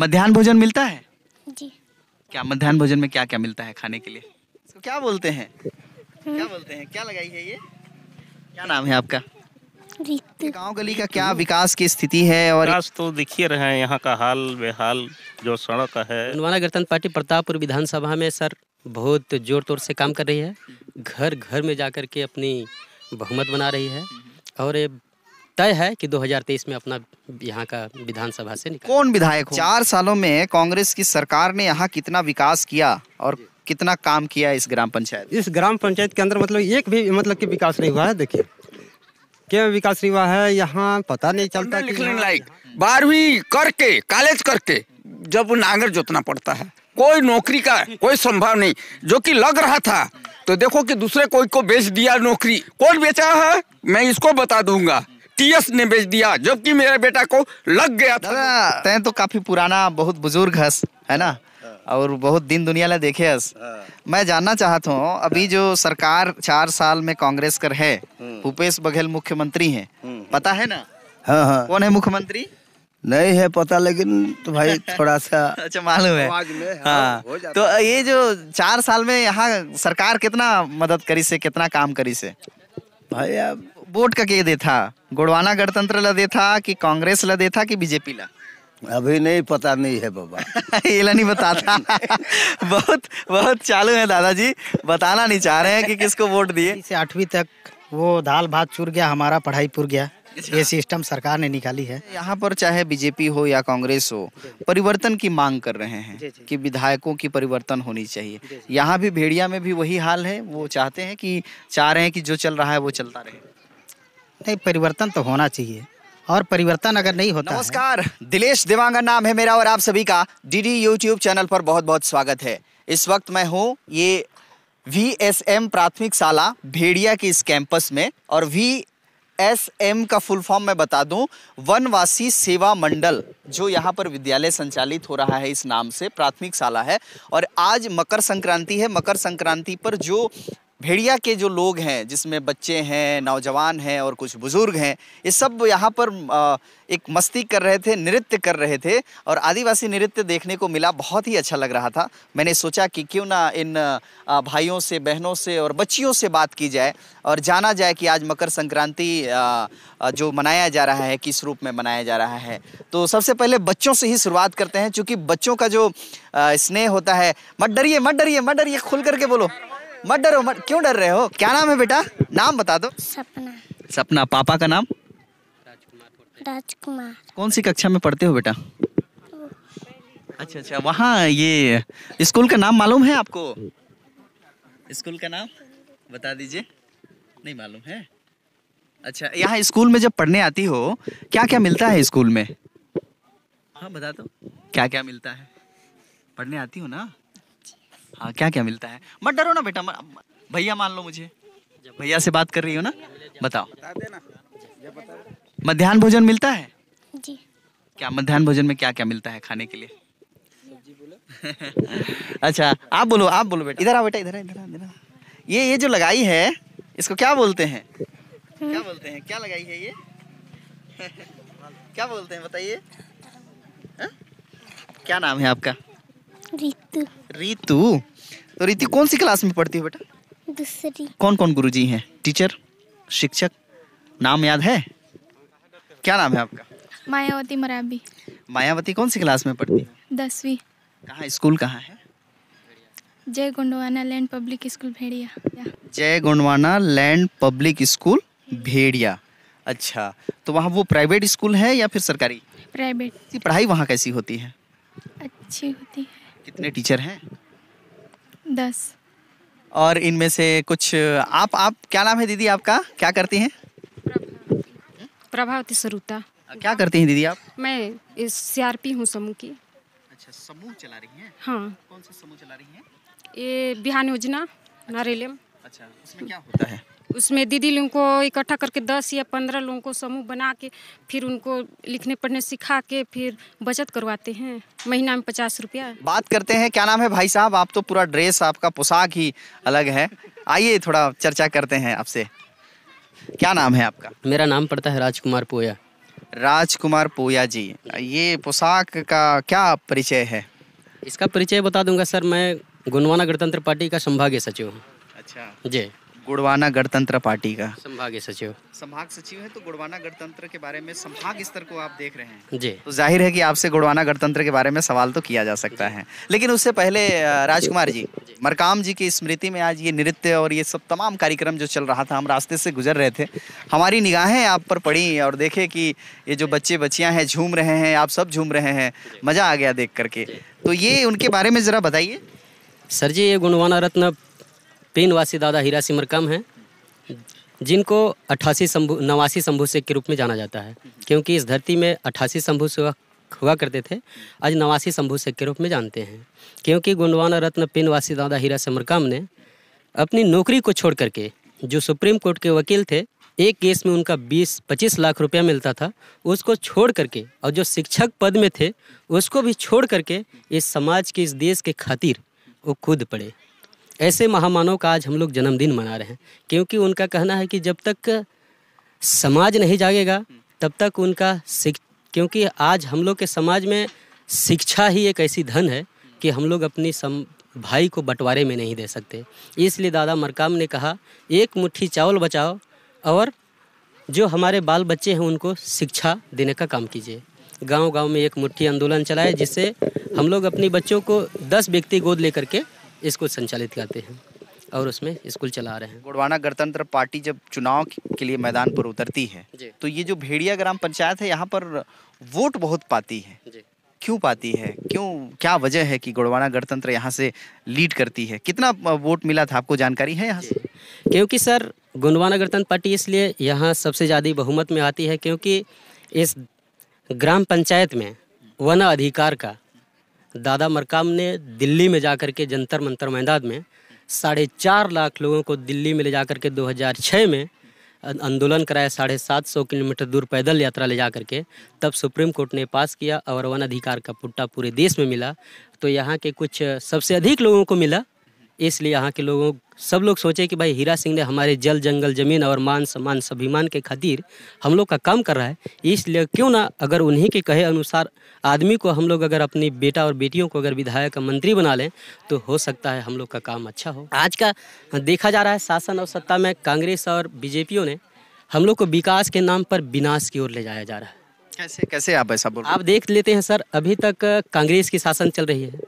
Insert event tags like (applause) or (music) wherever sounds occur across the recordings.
मध्यान्ह भोजन मिलता है जी क्या मध्यान्ह भोजन में क्या क्या मिलता है खाने के लिए इसको क्या बोलते हैं क्या हम्म। बोलते हैं क्या लगाई है ये क्या नाम है आपका गांव गली का क्या विकास की स्थिति है और विकास तो देखिए रहे हैं यहाँ का हाल बेहाल जो सड़क है हनुमाना गणतंत्र पार्टी प्रतापपुर विधानसभा में सर बहुत जोर तोर से काम कर रही है घर घर में जा कर के अपनी बहुमत बना रही है और ये तय है कि 2023 में अपना यहाँ का विधानसभा से निकाल कौन विधायक चार सालों में कांग्रेस की सरकार ने यहाँ कितना विकास किया और कितना काम किया इस ग्राम पंचायत इस ग्राम पंचायत के अंदर मतलब एक भी मतलब की विकास नहीं हुआ है देखिए क्या विकास नहीं हुआ है यहाँ पता नहीं चलता लाइक बारहवीं करके कॉलेज करके जब नागर जोतना पड़ता है कोई नौकरी का कोई संभव नहीं जो कि लग रहा था तो देखो कि दूसरे कोई को बेच दिया नौकरी कौन बेचा है मैं इसको बता दूंगा टीएस ने बेच दिया जबकि मेरे बेटा को लग गया था तय तो काफी पुराना बहुत बुजुर्ग हस है ना हाँ। और बहुत दिन दुनिया ने देखे हस हाँ। मैं जानना चाहता हूँ अभी हाँ। जो सरकार चार साल में कांग्रेस कर है हम्म। भूपेश बघेल मुख्यमंत्री है हम्म। पता है ना हाँ हाँ कौन है मुख्यमंत्री नहीं है पता लेकिन तो भाई थोड़ा सा (laughs) अच्छा मालूम है हाँ। तो ये जो चार साल में यहाँ सरकार कितना मदद करी से कितना काम करी से भाई अब वोट का के था गोड़वाना गणतंत्र ला देता कि कांग्रेस ला था कि बीजेपी ला अभी नहीं पता नहीं है बाबा (laughs) ये नहीं बताता (laughs) बहुत बहुत चालू है दादाजी बताना नहीं चाह रहे हैं कि किसको वोट दिए आठवीं तक वो दाल भात चूर गया हमारा पढ़ाई पुर गया अच्छा। ये सिस्टम सरकार ने निकाली है यहाँ पर चाहे बीजेपी हो या कांग्रेस हो परिवर्तन की मांग कर रहे हैं कि विधायकों की परिवर्तन होनी चाहिए यहाँ भी भेड़िया में भी वही हाल है वो चाहते हैं कि चाह रहे हैं कि जो चल रहा है वो चलता रहे नहीं परिवर्तन तो होना चाहिए और परिवर्तन अगर नहीं होता नमस्कार दिलेश देवांगन नाम है मेरा और आप सभी का डी डी यूट्यूब चैनल पर बहुत बहुत स्वागत है इस वक्त मैं हूँ ये वी एस एम प्राथमिक शाला भेड़िया के इस कैंपस में और वी एस एम का फुल फॉर्म मैं बता दूं वनवासी सेवा मंडल जो यहाँ पर विद्यालय संचालित हो रहा है इस नाम से प्राथमिक शाला है और आज मकर संक्रांति है मकर संक्रांति पर जो भेड़िया के जो लोग हैं जिसमें बच्चे हैं नौजवान हैं और कुछ बुज़ुर्ग हैं ये सब यहाँ पर एक मस्ती कर रहे थे नृत्य कर रहे थे और आदिवासी नृत्य देखने को मिला बहुत ही अच्छा लग रहा था मैंने सोचा कि क्यों ना इन भाइयों से बहनों से और बच्चियों से बात की जाए और जाना जाए कि आज मकर संक्रांति जो मनाया जा रहा है किस रूप में मनाया जा रहा है तो सबसे पहले बच्चों से ही शुरुआत करते हैं चूँकि बच्चों का जो स्नेह होता है मत डरिए मत डरिए मत डरिए खुल करके बोलो मत डरो मत क्यों डर रहे हो क्या नाम है बेटा नाम बता दो सपना सपना पापा का नाम राजकुमार कौन सी कक्षा में पढ़ते हो बेटा अच्छा अच्छा वहाँ ये स्कूल का नाम मालूम है आपको स्कूल का नाम बता दीजिए नहीं मालूम है अच्छा यहाँ स्कूल में जब पढ़ने आती हो क्या क्या मिलता है स्कूल में हाँ बता दो क्या क्या मिलता है पढ़ने आती हो ना हाँ क्या क्या मिलता है मत डरो ना बेटा भैया मान लो मुझे भैया से बात कर रही हो ना बताओ मध्यान्ह भोजन मिलता है जी क्या मध्यान्ह भोजन में क्या क्या मिलता है खाने के लिए (laughs) अच्छा आप बोलो आप बोलो बेटा इधर आओ बेटा इधर इधर इधर ये ये जो लगाई है इसको क्या बोलते हैं क्या बोलते हैं क्या लगाई है ये (laughs) क्या बोलते हैं बताइए हाँ? क्या नाम है आपका रीतू रीतू तो रीति कौन सी क्लास में पढ़ती हो बेटा दूसरी कौन कौन गुरु जी है टीचर शिक्षक नाम याद है क्या नाम है आपका मायावती मराबी मायावती कौन सी क्लास में पढ़ती है दसवीं कहाँ स्कूल कहाँ है Jai Gondwana Land Public School Bhediya Jai Gondwana Land Public School Bhediya अच्छा तो वहाँ वो प्राइवेट स्कूल है या फिर सरकारी प्राइवेट पढ़ाई वहाँ कैसी होती है अच्छी होती है कितने टीचर हैं दस और इनमें से कुछ आप आप क्या नाम है दीदी आपका क्या करती हैं प्रभावती सरुता क्या करती हैं दीदी आप मैं इस सीआरपी हूँ समूह की अच्छा समूह चला रही हैं हाँ कौन सा समूह चला रही हैं ये बिहान योजना नारेलम अच्छा उसमें क्या होता है उसमें दीदी लोगों को इकट्ठा करके दस या पंद्रह लोगों को समूह बना के फिर उनको लिखने पढ़ने सिखा के फिर बचत करवाते हैं महीना में पचास रुपया बात करते हैं क्या नाम है भाई साहब आप तो पूरा ड्रेस आपका पोशाक ही अलग है आइए थोड़ा चर्चा करते हैं आपसे क्या नाम है आपका मेरा नाम पड़ता है राजकुमार पोया राजकुमार पोया जी ये पोशाक का क्या परिचय है इसका परिचय बता दूंगा सर मैं गुनवाना गणतंत्र पार्टी का संभागीय सचिव हूँ अच्छा जी गुड़वाना गणतंत्र पार्टी का संभाग सचिव संभाग सचिव है तो गुड़वाना गणतंत्र के बारे में संभाग स्तर को आप देख रहे हैं जी तो जाहिर है कि आपसे गुड़वाना गणतंत्र के बारे में सवाल तो किया जा सकता है लेकिन उससे पहले राजकुमार जी मरकाम जी की स्मृति में आज ये नृत्य और ये सब तमाम कार्यक्रम जो चल रहा था हम रास्ते से गुजर रहे थे हमारी निगाहें आप पर पड़ी और देखे कि ये जो बच्चे बच्चियाँ हैं झूम रहे हैं आप सब झूम रहे हैं मज़ा आ गया देख करके तो ये उनके बारे में ज़रा बताइए सर जी ये गुणवाना रत्न स्पेन वासी दादा हीरा सिमर कम हैं जिनको अट्ठासी शंभु नवासी शंभु के रूप में जाना जाता है क्योंकि इस धरती में अट्ठासी शंभु से हुआ करते थे आज नवासी शंभु के रूप में जानते हैं क्योंकि गुंडवाना रत्न वासी दादा हीरा कम ने अपनी नौकरी को छोड़ करके जो सुप्रीम कोर्ट के वकील थे एक केस में उनका 20-25 लाख रुपया मिलता था उसको छोड़ करके और जो शिक्षक पद में थे उसको भी छोड़ करके इस समाज के इस देश के खातिर वो खुद पड़े ऐसे महामानव का आज हम लोग जन्मदिन मना रहे हैं क्योंकि उनका कहना है कि जब तक समाज नहीं जागेगा तब तक उनका क्योंकि आज हम लोग के समाज में शिक्षा ही एक ऐसी धन है कि हम लोग अपनी सम भाई को बंटवारे में नहीं दे सकते इसलिए दादा मरकाम ने कहा एक मुट्ठी चावल बचाओ और जो हमारे बाल बच्चे हैं उनको शिक्षा देने का काम कीजिए गांव-गांव में एक मुट्ठी आंदोलन चलाए जिससे हम लोग अपने बच्चों को दस व्यक्ति गोद लेकर के इसको संचालित करते हैं और उसमें स्कूल चला रहे हैं गुड़वाना गणतंत्र पार्टी जब चुनाव के लिए मैदान पर उतरती है तो ये जो भेड़िया ग्राम पंचायत है यहाँ पर वोट बहुत पाती है क्यों पाती है क्यों क्या वजह है कि गुड़वाना गणतंत्र यहाँ से लीड करती है कितना वोट मिला था आपको जानकारी है यहाँ से क्योंकि सर गुंडवाना गणतंत्र पार्टी इसलिए यहाँ सबसे ज़्यादा बहुमत में आती है क्योंकि इस ग्राम पंचायत में वन अधिकार का दादा मरकाम ने दिल्ली में जाकर के जंतर मंतर मैदान में साढ़े चार लाख लोगों को दिल्ली में ले जा कर के 2006 में अं-, आंदोलन कराया साढ़े सात सौ किलोमीटर दूर पैदल यात्रा ले जा करके तब सुप्रीम कोर्ट ने पास किया और वन अधिकार का पुट्टा पूरे देश में मिला तो यहाँ के कुछ सबसे अधिक लोगों को मिला इसलिए यहाँ के लोगों सब लोग सोचे कि भाई हीरा सिंह ने हमारे जल जंगल ज़मीन और मान सम्मान स्वाभिमान के खातिर हम लोग का काम कर रहा है इसलिए क्यों ना अगर उन्हीं के कहे अनुसार आदमी को हम लोग अगर अपनी बेटा और बेटियों को अगर विधायक का मंत्री बना लें तो हो सकता है हम लोग का काम अच्छा हो आज का देखा जा रहा है शासन और सत्ता में कांग्रेस और बीजेपीओं ने हम लोग को विकास के नाम पर विनाश की ओर ले जाया जा रहा है कैसे कैसे आप ऐसा बोल आप देख लेते हैं सर अभी तक कांग्रेस की शासन चल रही है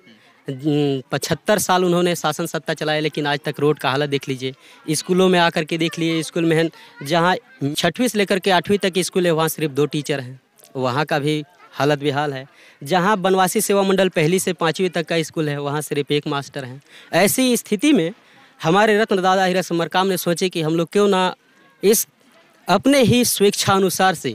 पचहत्तर साल उन्होंने शासन सत्ता चलाया लेकिन आज तक रोड का हालत देख लीजिए स्कूलों में आकर के देख लीजिए स्कूल में जहाँ छठवीं से लेकर के आठवीं तक स्कूल है वहाँ सिर्फ दो टीचर हैं वहाँ का भी हालत बेहाल है जहाँ बनवासी सेवा मंडल पहली से पाँचवीं तक का स्कूल है वहाँ सिर्फ एक मास्टर हैं ऐसी स्थिति में हमारे रत्न दादा हीरा समरकाम ने सोचे कि हम लोग क्यों ना इस अपने ही स्वेच्छा अनुसार से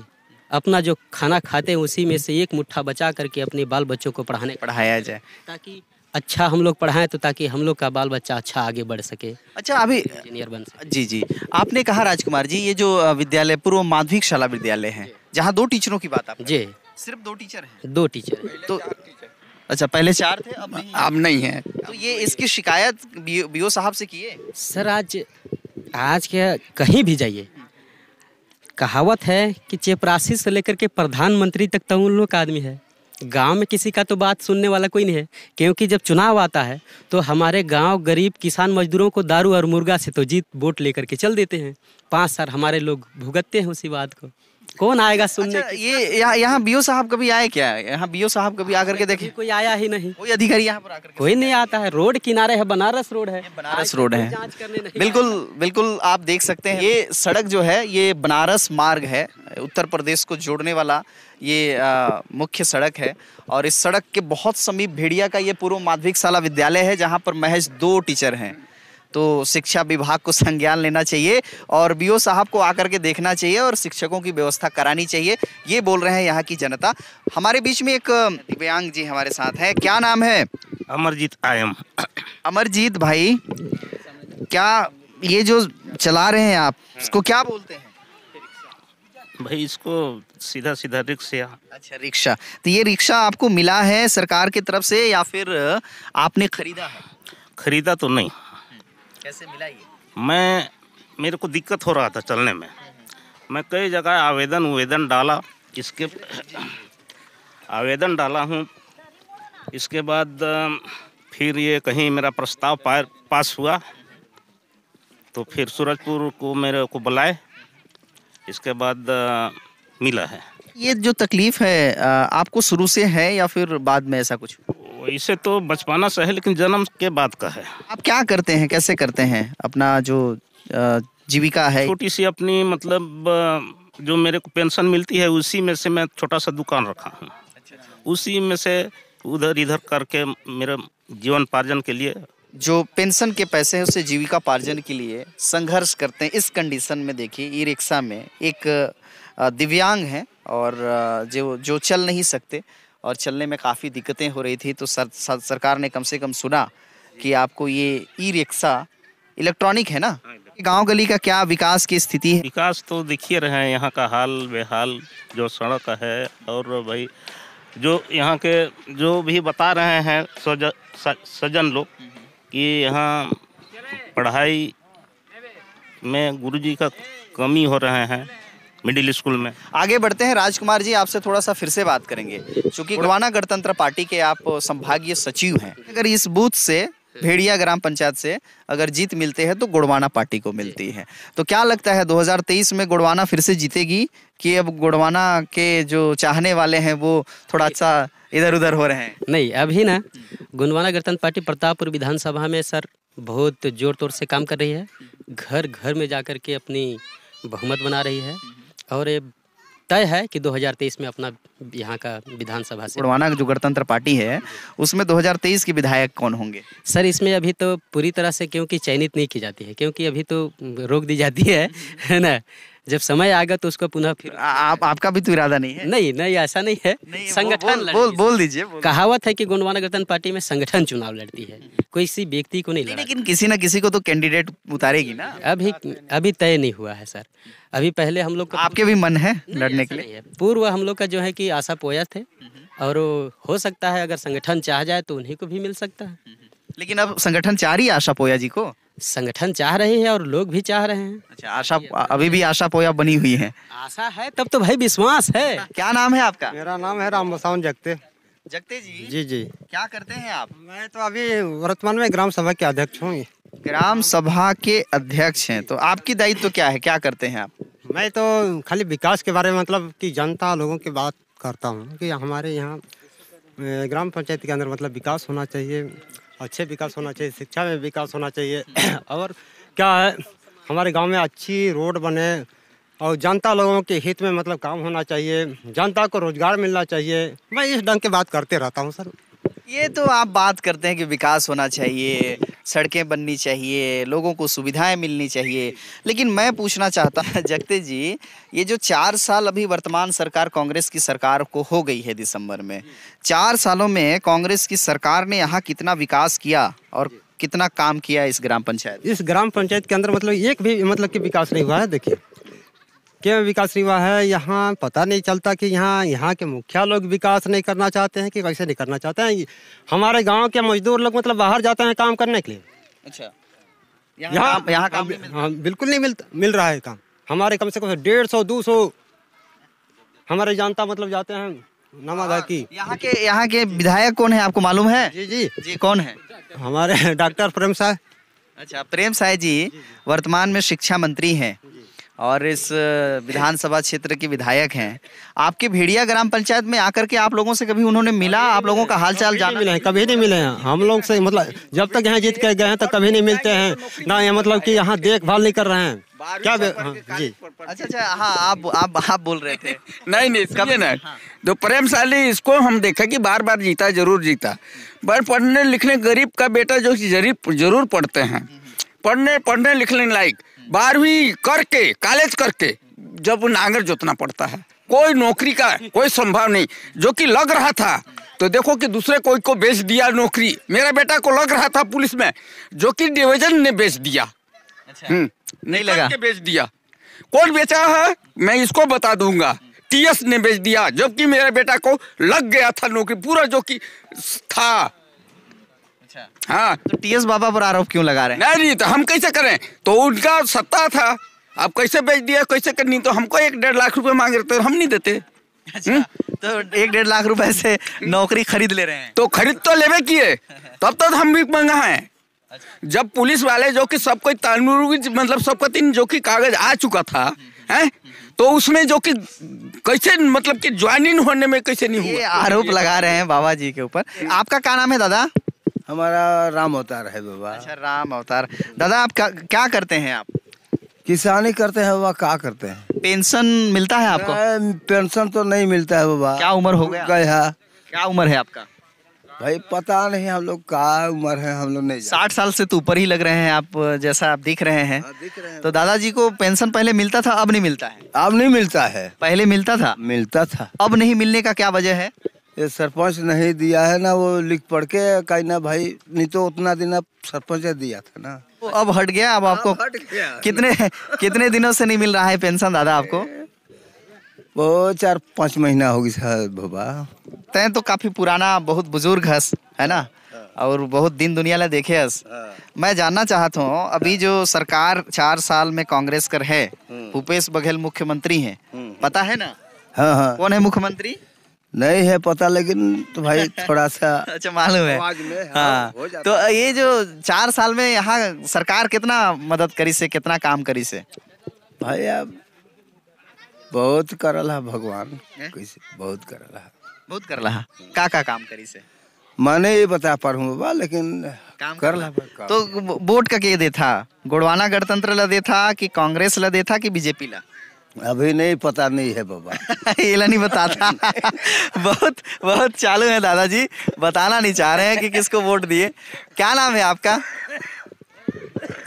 अपना जो खाना खाते हैं उसी में से एक मुट्ठा बचा करके अपने बाल बच्चों को पढ़ाने पढ़ाया जाए ताकि अच्छा हम लोग पढ़ाएं तो ताकि हम लोग का बाल बच्चा अच्छा आगे बढ़ सके अच्छा अभी इंजीनियर बन सके जी जी आपने कहा राजकुमार जी ये जो विद्यालय पूर्व माध्यमिक शाला विद्यालय है जहाँ दो टीचरों की बात आप जी सिर्फ दो टीचर है दो टीचर तो अच्छा पहले चार थे अब नहीं अब नहीं है तो ये इसकी शिकायत बीओ साहब से किए सर आज आज के कहीं भी जाइए कहावत है कि चेपरासी से लेकर के प्रधानमंत्री तक तो उन लोग का आदमी है गांव में किसी का तो बात सुनने वाला कोई नहीं है क्योंकि जब चुनाव आता है तो हमारे गांव गरीब किसान मजदूरों को दारू और मुर्गा से तो जीत वोट लेकर के चल देते हैं पाँच साल हमारे लोग भुगतते हैं उसी बात को कौन आएगा सुनने अच्छा, ये यहाँ यहाँ बीओ साहब कभी आए क्या यहाँ बीओ साहब कभी हाँ, आकर के देखे कोई आया ही नहीं कोई अधिकारी यहाँ पर आकर कोई नहीं आता है रोड किनारे है बनारस रोड है बनारस रोड है बिल्कुल बिल्कुल आप देख सकते हैं ये सड़क जो है ये बनारस मार्ग है उत्तर प्रदेश को जोड़ने वाला ये मुख्य सड़क है और इस सड़क के बहुत समीप भेड़िया का ये पूर्व माध्यमिक शाला विद्यालय है जहाँ पर महज दो टीचर हैं तो शिक्षा विभाग को संज्ञान लेना चाहिए और बीओ साहब को आकर के देखना चाहिए और शिक्षकों की व्यवस्था करानी चाहिए ये बोल रहे हैं यहाँ की जनता हमारे बीच में एक दिव्यांग जी हमारे साथ है क्या नाम है अमरजीत आयम अमरजीत भाई क्या ये जो चला रहे हैं आप इसको क्या बोलते हैं भाई इसको सीधा सीधा रिक्शा अच्छा रिक्शा तो ये रिक्शा आपको मिला है सरकार की तरफ से या फिर आपने खरीदा है खरीदा तो नहीं कैसे मिला ये मैं मेरे को दिक्कत हो रहा था चलने में मैं कई जगह आवेदन उवेदन डाला इसके आवेदन डाला हूँ इसके बाद फिर ये कहीं मेरा प्रस्ताव पास हुआ तो फिर सूरजपुर को मेरे को बुलाए इसके बाद मिला है ये जो तकलीफ है आपको शुरू से है या फिर बाद में ऐसा कुछ इसे तो बचपाना से है लेकिन जन्म के बाद का है आप क्या करते हैं कैसे करते हैं अपना जो जीविका है छोटी सी अपनी मतलब जो मेरे को पेंशन मिलती है उसी में से मैं छोटा सा दुकान रखा हूँ अच्छा, अच्छा। उसी में से उधर इधर करके मेरे जीवन पार्जन के लिए जो पेंशन के पैसे हैं उसे जीविका पार्जन के लिए संघर्ष करते हैं इस कंडीशन में देखिए ई रिक्शा में एक दिव्यांग हैं और जो जो चल नहीं सकते और चलने में काफ़ी दिक्कतें हो रही थी तो सर, सर, सरकार ने कम से कम सुना कि आपको ये ई रिक्शा इलेक्ट्रॉनिक है ना हाँ, गांव गली का क्या विकास की स्थिति है विकास तो दिखिए रहे हैं यहाँ का हाल बेहाल जो सड़क है और भाई जो यहाँ के जो भी बता रहे हैं सजन लोग हम्म, हम्म। कि यहाँ पढ़ाई में गुरु जी का कमी हो रहे हैं मिडिल स्कूल में आगे बढ़ते हैं राजकुमार जी आपसे थोड़ा सा फिर से बात करेंगे क्योंकि गवाना गणतंत्र पार्टी के आप संभागीय सचिव हैं अगर इस बूथ से भेड़िया ग्राम पंचायत से अगर जीत मिलते हैं तो गुड़वाना पार्टी को मिलती है तो क्या लगता है 2023 में गुड़वाना फिर से जीतेगी कि अब गुड़वाना के जो चाहने वाले हैं वो थोड़ा सा अच्छा इधर उधर हो रहे हैं नहीं अभी ना गुंडवाना गणतंत्र पार्टी प्रतापपुर विधानसभा में सर बहुत जोर तोर से काम कर रही है घर घर में जा कर के अपनी बहुमत बना रही है और ये तय है कि 2023 में अपना यहाँ का विधानसभा से गुड़वाना जो गणतंत्र पार्टी है उसमें 2023 के विधायक कौन होंगे सर इसमें अभी तो पूरी तरह से क्योंकि चयनित नहीं की जाती है क्योंकि अभी तो रोक दी जाती है है ना जब समय आएगा तो उसको पुनः फिर आप आपका भी तो इरादा नहीं है नहीं नहीं ऐसा नहीं है नहीं, संगठन बोल बोल, बोल दीजिए कहावत है कि गोंडवाना गठन पार्टी में संगठन चुनाव लड़ती है कोई किसी व्यक्ति को नहीं लेकिन किसी ना किसी को तो कैंडिडेट उतारेगी ना अभी अभी तय नहीं हुआ है सर अभी पहले हम लोग आपके भी मन है लड़ने के लिए पूर्व हम लोग का जो है की आशा पोया थे हम्म। और हो सकता है अगर संगठन चाह जाए तो उन्हीं को भी मिल सकता है हम्म। लेकिन अब संगठन चाह रही है आशा पोया जी को संगठन चाह रहे हैं और लोग भी चाह रहे हैं अच्छा आशा अभी भी आशा पोया बनी हुई है आशा है तब तो भाई विश्वास है क्या नाम है आपका मेरा नाम है राम बसावन जगते जगते जी जी जी क्या करते हैं आप मैं तो अभी वर्तमान में ग्राम सभा के अध्यक्ष हूँ ग्राम सभा के अध्यक्ष हैं तो आपकी दायित्व तो क्या है क्या करते हैं आप मैं तो खाली विकास के बारे में मतलब कि जनता लोगों की बात करता हूँ कि हमारे यहाँ ग्राम पंचायत के अंदर मतलब विकास होना चाहिए अच्छे विकास होना चाहिए शिक्षा में विकास होना चाहिए (clears throat) और क्या है हमारे गांव में अच्छी रोड बने और जनता लोगों के हित में मतलब काम होना चाहिए जनता को रोजगार मिलना चाहिए मैं इस ढंग के बात करते रहता हूँ सर ये तो आप बात करते हैं कि विकास होना चाहिए सड़कें बननी चाहिए लोगों को सुविधाएं मिलनी चाहिए लेकिन मैं पूछना चाहता हूँ (laughs) जगते जी ये जो चार साल अभी वर्तमान सरकार कांग्रेस की सरकार को हो गई है दिसंबर में चार सालों में कांग्रेस की सरकार ने यहाँ कितना विकास किया और कितना काम किया इस ग्राम पंचायत इस ग्राम पंचायत के अंदर मतलब एक भी मतलब कि विकास नहीं हुआ है देखिए के विकास रिवा है यहाँ पता नहीं चलता कि यहाँ यहाँ के मुखिया लोग विकास नहीं करना चाहते हैं कि कैसे नहीं करना चाहते हैं हमारे गाँव के मजदूर लोग मतलब बाहर जाते हैं काम करने के लिए अच्छा यहाँ यहाँ काम हाँ बिल्कुल नहीं मिलता मिल रहा है काम हमारे कम से कम डेढ़ सौ दो सौ हमारे जानता मतलब जाते हैं नमादा हाँ, की यहाँ के यहाँ के विधायक कौन है आपको मालूम है जी जी जी कौन है हमारे (laughs) डॉक्टर प्रेम साहब अच्छा प्रेम साय जी वर्तमान में शिक्षा मंत्री हैं और इस विधानसभा क्षेत्र के विधायक हैं आपके भेड़िया ग्राम पंचायत में आकर के आप लोगों से कभी उन्होंने मिला आप लोगों का चाल जाना मिले कभी नहीं मिले हैं हम लोग से मतलब जब तक यहाँ जीत के गए हैं तब कभी नहीं मिलते हैं ना ये मतलब कि यहाँ देखभाल नहीं कर रहे हैं क्या हाँ, जी अच्छा अच्छा हाँ आप आप आप बोल रहे थे (laughs) नहीं नहीं कभी नहीं हाँ। जो प्रेमशाली इसको हम देखा कि बार बार जीता जरूर जीता पर पढ़ने लिखने गरीब का बेटा जो जरूर जरूर पढ़ते हैं पढ़ने पढ़ने लिखने लायक बारहवीं करके कॉलेज करके जब नांगर जोतना पड़ता है कोई नौकरी का कोई संभव नहीं जो कि लग रहा था तो देखो कि दूसरे कोई को बेच दिया नौकरी मेरा बेटा को लग रहा था पुलिस में जो कि डिवीजन ने बेच दिया अच्छा, हम्म, नहीं लगा के बेच दिया कौन बेचा है मैं इसको बता दूंगा टीएस ने बेच दिया जबकि मेरा बेटा को लग गया था नौकरी पूरा जो कि था हाँ तो टी एस बाबा पर आरोप क्यों लगा रहे हैं नहीं तो हम कैसे करें तो उनका सत्ता था अब कैसे बेच दिया कैसे करनी तो हमको एक डेढ़ लाख रुपए मांग रहे थे हम नहीं देते अच्छा, हम्म? तो एक डेढ़ लाख रुपए से नौकरी खरीद ले रहे हैं तो खरीद तो लेवे किए तब तक तो हम भी मंगा है अच्छा। जब पुलिस वाले जो कि सबको मतलब सबका तीन जो कि कागज आ चुका था है तो उसमें जो कि कैसे मतलब कि ज्वाइनिंग होने में कैसे नहीं हुआ आरोप लगा रहे हैं बाबा जी के ऊपर आपका क्या नाम है दादा हमारा राम अवतार है बाबा अच्छा राम अवतार दादा आप क्या, करते हैं आप किसानी करते हैं बाबा क्या करते हैं पेंशन मिलता है आपको पेंशन तो नहीं मिलता है बाबा क्या उम्र हो गया है क्या उम्र है आपका भाई पता नहीं हम लोग का उम्र है हम लोग नहीं साठ साल से तो ऊपर ही लग रहे हैं आप जैसा आप दिख रहे हैं आ, हाँ, दिख रहे हैं तो दादाजी को पेंशन पहले मिलता था अब नहीं मिलता है अब नहीं मिलता है पहले मिलता था मिलता था अब नहीं मिलने का क्या वजह है ये सरपंच नहीं दिया है ना वो लिख पढ़ के कहीं ना भाई नहीं तो उतना दिन अब सरपंच दिया था ना अब हट गया अब आपको हट गया कितने कितने दिनों से नहीं मिल रहा है पेंशन दादा आपको वो चार पाँच महीना होगी सर बाबा तय तो काफी पुराना बहुत बुजुर्ग हस है ना हाँ। और बहुत दिन दुनिया ला देखे हस हाँ। मैं जानना चाहता हूँ अभी हाँ। जो सरकार चार साल में कांग्रेस कर है हम्म। भूपेश बघेल मुख्यमंत्री हैं हम्म। पता है ना हाँ हाँ कौन है मुख्यमंत्री नहीं है पता लेकिन तो भाई (laughs) थोड़ा सा अच्छा मालूम है हाँ, तो ये जो चार साल में यहाँ सरकार कितना मदद करी से कितना काम करी से भाई अब बहुत करल है भगवान कैसे बहुत करल है बहुत करल है का का काम करी से मैं ये बता पर हूँ बाबा लेकिन काम कर ला तो वोट का के दे था गुड़वाना गणतंत्र ला दे था कि कांग्रेस ला दे था कि बीजेपी ला अभी नहीं पता नहीं है बाबा (laughs) ये नहीं बताता बहुत बहुत चालू है दादाजी बताना नहीं चाह रहे हैं कि किसको वोट दिए क्या नाम है आपका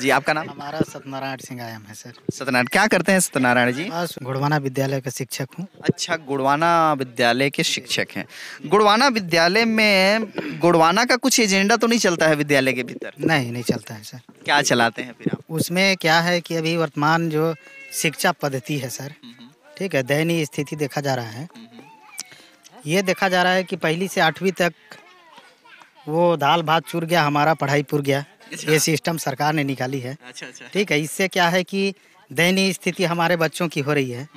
जी आपका नाम हमारा सत्यनारायण सिंह आयम है सर सत्यनारायण क्या करते हैं सत्यनारायण जी गुड़वाना विद्यालय का शिक्षक हूँ अच्छा गुड़वाना विद्यालय के शिक्षक हैं गुड़वाना विद्यालय में गुड़वाना का कुछ एजेंडा तो नहीं चलता है विद्यालय के भीतर नहीं नहीं चलता है सर क्या चलाते हैं फिर आप उसमें क्या है कि अभी वर्तमान जो शिक्षा पद्धति है सर ठीक है दयनीय स्थिति देखा जा रहा है ये देखा जा रहा है कि पहली से आठवीं तक वो दाल भात चूर गया हमारा पढ़ाई पुर गया अच्छा। ये सिस्टम सरकार ने निकाली है अच्छा, अच्छा। ठीक है इससे क्या है कि दयनीय स्थिति हमारे बच्चों की हो रही है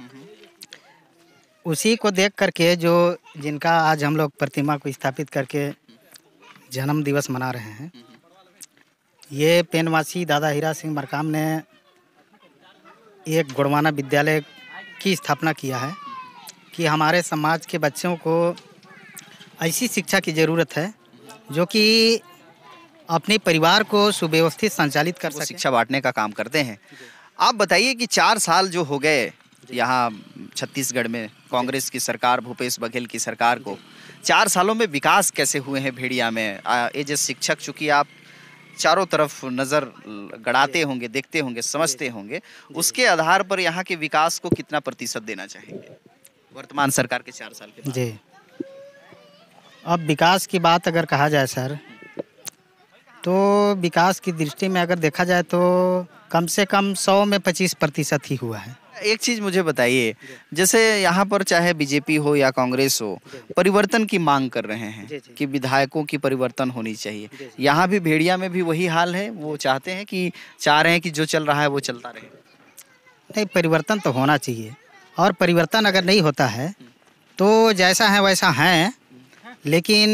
उसी को देख करके जो जिनका आज हम लोग प्रतिमा को स्थापित करके जन्म दिवस मना रहे हैं ये पेनवासी दादा हीरा सिंह मरकाम ने एक गुणवाना विद्यालय की स्थापना किया है कि हमारे समाज के बच्चों को ऐसी शिक्षा की ज़रूरत है जो कि अपने परिवार को सुव्यवस्थित संचालित कर सके शिक्षा बांटने का काम करते हैं आप बताइए कि चार साल जो हो गए यहाँ छत्तीसगढ़ में कांग्रेस की सरकार भूपेश बघेल की सरकार को चार सालों में विकास कैसे हुए हैं भेड़िया में एज ए शिक्षक चूँकि आप चारों तरफ नज़र गड़ाते होंगे देखते होंगे समझते होंगे उसके आधार पर यहाँ के विकास को कितना प्रतिशत देना चाहेंगे वर्तमान सरकार के चार साल के जी अब विकास की बात अगर कहा जाए सर तो विकास की दृष्टि में अगर देखा जाए तो कम से कम सौ में पच्चीस प्रतिशत ही हुआ है एक चीज मुझे बताइए जैसे यहाँ पर चाहे बीजेपी हो या कांग्रेस हो परिवर्तन की मांग कर रहे हैं कि विधायकों की परिवर्तन होनी चाहिए यहाँ भी भेड़िया में भी वही हाल है वो चाहते हैं कि चाह रहे हैं कि जो चल रहा है वो चलता रहे नहीं परिवर्तन तो होना चाहिए और परिवर्तन अगर नहीं होता है तो जैसा है वैसा है लेकिन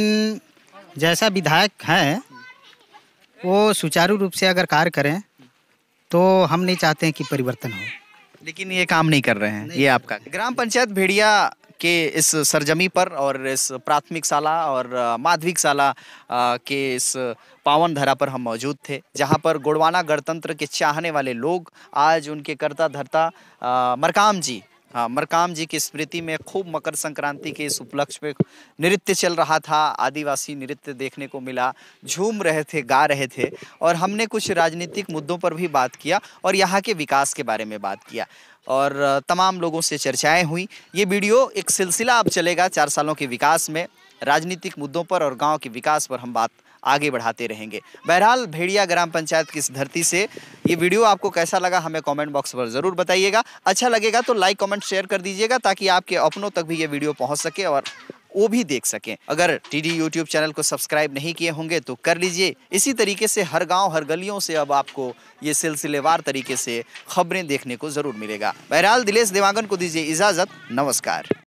जैसा विधायक हैं वो सुचारू रूप से अगर कार्य करें तो हम नहीं चाहते हैं कि परिवर्तन हो लेकिन ये काम नहीं कर रहे हैं ये आपका ग्राम पंचायत भेड़िया के इस सरजमी पर और इस प्राथमिक शाला और माध्यमिक शाला के इस पावन धरा पर हम मौजूद थे जहाँ पर गोड़वाना गणतंत्र के चाहने वाले लोग आज उनके कर्ता धरता मरकाम जी हाँ मरकाम जी की स्मृति में खूब मकर संक्रांति के इस उपलक्ष्य पे नृत्य चल रहा था आदिवासी नृत्य देखने को मिला झूम रहे थे गा रहे थे और हमने कुछ राजनीतिक मुद्दों पर भी बात किया और यहाँ के विकास के बारे में बात किया और तमाम लोगों से चर्चाएं हुई ये वीडियो एक सिलसिला अब चलेगा चार सालों के विकास में राजनीतिक मुद्दों पर और गाँव के विकास पर हम बात आगे बढ़ाते रहेंगे बहरहाल भेड़िया ग्राम पंचायत की इस धरती से ये वीडियो आपको कैसा लगा हमें कॉमेंट बॉक्स पर ज़रूर बताइएगा अच्छा लगेगा तो लाइक कॉमेंट शेयर कर दीजिएगा ताकि आपके अपनों तक भी ये वीडियो पहुँच सके और वो भी देख सकें अगर टी डी यूट्यूब चैनल को सब्सक्राइब नहीं किए होंगे तो कर लीजिए इसी तरीके से हर गाँव हर गलियों से अब आपको ये सिलसिलेवार तरीके से खबरें देखने को ज़रूर मिलेगा बहरहाल दिलेश देवांगन को दीजिए इजाज़त नमस्कार